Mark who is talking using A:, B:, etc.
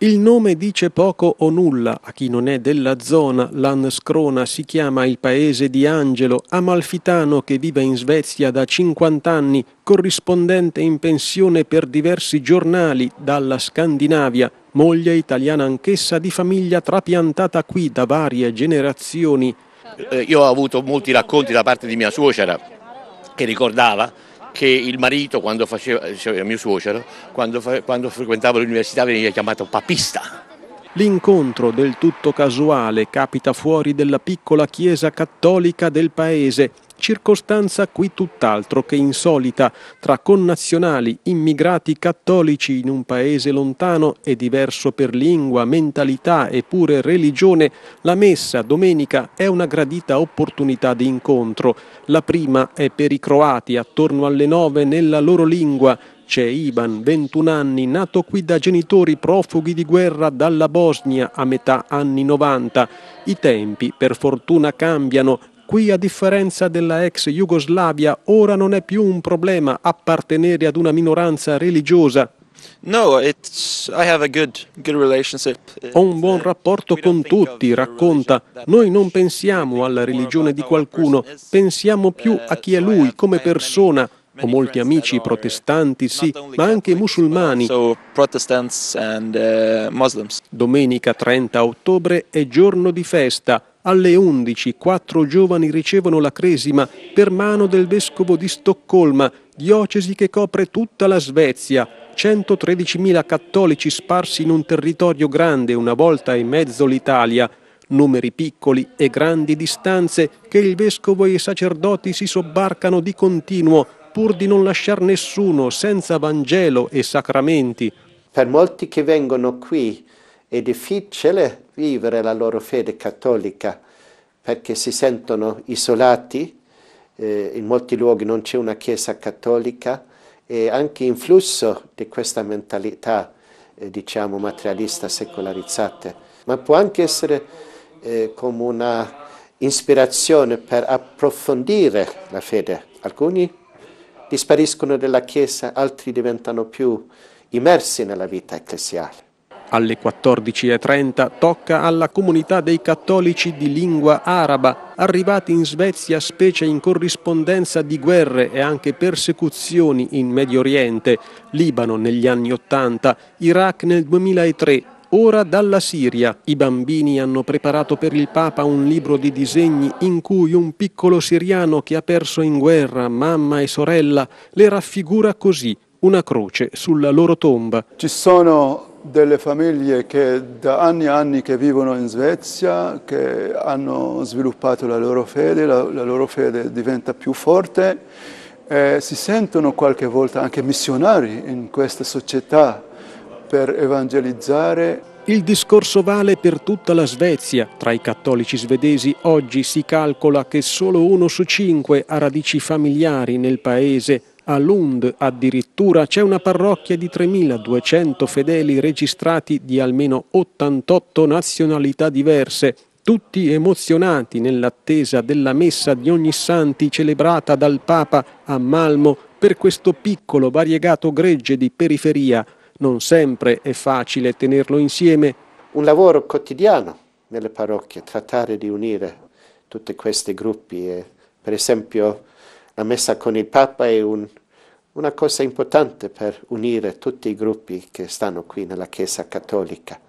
A: Il nome dice poco o nulla a chi non è della zona. Landskrona si chiama il paese di Angelo, amalfitano che vive in Svezia da 50 anni, corrispondente in pensione per diversi giornali dalla Scandinavia, moglie italiana anch'essa di famiglia trapiantata qui da varie generazioni.
B: Eh, io ho avuto molti racconti da parte di mia suocera che ricordava che il marito, quando faceva, eh, cioè, mio suocero, quando, quando frequentava l'università veniva chiamato papista.
A: L'incontro del tutto casuale capita fuori della piccola chiesa cattolica del paese, circostanza qui tutt'altro che insolita, tra connazionali immigrati cattolici in un paese lontano e diverso per lingua, mentalità e pure religione, la messa domenica è una gradita opportunità di incontro. La prima è per i croati attorno alle nove nella loro lingua, c'è Ivan, 21 anni, nato qui da genitori profughi di guerra dalla Bosnia a metà anni 90. I tempi, per fortuna, cambiano. Qui, a differenza della ex Jugoslavia, ora non è più un problema appartenere ad una minoranza religiosa, No, good, good eh, Ho un buon eh, rapporto con tutti, racconta. Noi non pensiamo alla religione di qualcuno, pensiamo più a uh, chi è lui come persona. Ho molti amici protestanti, sì, ma anche musulmani. Uh, Domenica 30 ottobre è giorno di festa. Alle 11 quattro giovani ricevono la cresima per mano del vescovo di Stoccolma, diocesi che copre tutta la Svezia. 113.000 cattolici sparsi in un territorio grande una volta e mezzo l'Italia numeri piccoli e grandi distanze che il vescovo e i sacerdoti si sobbarcano di continuo pur di non lasciare nessuno senza Vangelo e
B: sacramenti. Per molti che vengono qui è difficile vivere la loro fede cattolica perché si sentono isolati, eh, in molti luoghi non c'è una chiesa cattolica e anche in flusso di questa mentalità, eh, diciamo, materialista secolarizzata. Ma può anche essere eh, come una ispirazione per approfondire la fede. Alcuni spariscono dalla Chiesa, altri diventano più immersi nella vita ecclesiale.
A: Alle 14.30 tocca alla comunità dei cattolici di lingua araba, arrivati in Svezia specie in corrispondenza di guerre e anche persecuzioni in Medio Oriente, Libano negli anni 80, Iraq nel 2003, Ora dalla Siria i bambini hanno preparato per il Papa un libro di disegni in cui un piccolo siriano che ha perso in guerra mamma e sorella le raffigura così, una croce sulla loro tomba.
B: Ci sono delle famiglie che da anni e anni che vivono in Svezia, che hanno sviluppato la loro fede, la, la loro fede diventa più forte, eh, si sentono qualche volta anche missionari in questa società per evangelizzare. Il discorso vale per tutta la
A: Svezia. Tra i cattolici svedesi oggi si calcola che solo uno su cinque ha radici familiari nel paese. A Lund addirittura c'è una parrocchia di 3.200 fedeli registrati di almeno 88 nazionalità diverse, tutti emozionati nell'attesa della messa di ogni santi celebrata dal Papa a Malmo per questo piccolo variegato gregge di
B: periferia non sempre è facile tenerlo insieme. Un lavoro quotidiano nelle parrocchie, trattare di unire tutti questi gruppi. E, per esempio la messa con il Papa è un, una cosa importante per unire tutti i gruppi che stanno qui nella Chiesa Cattolica.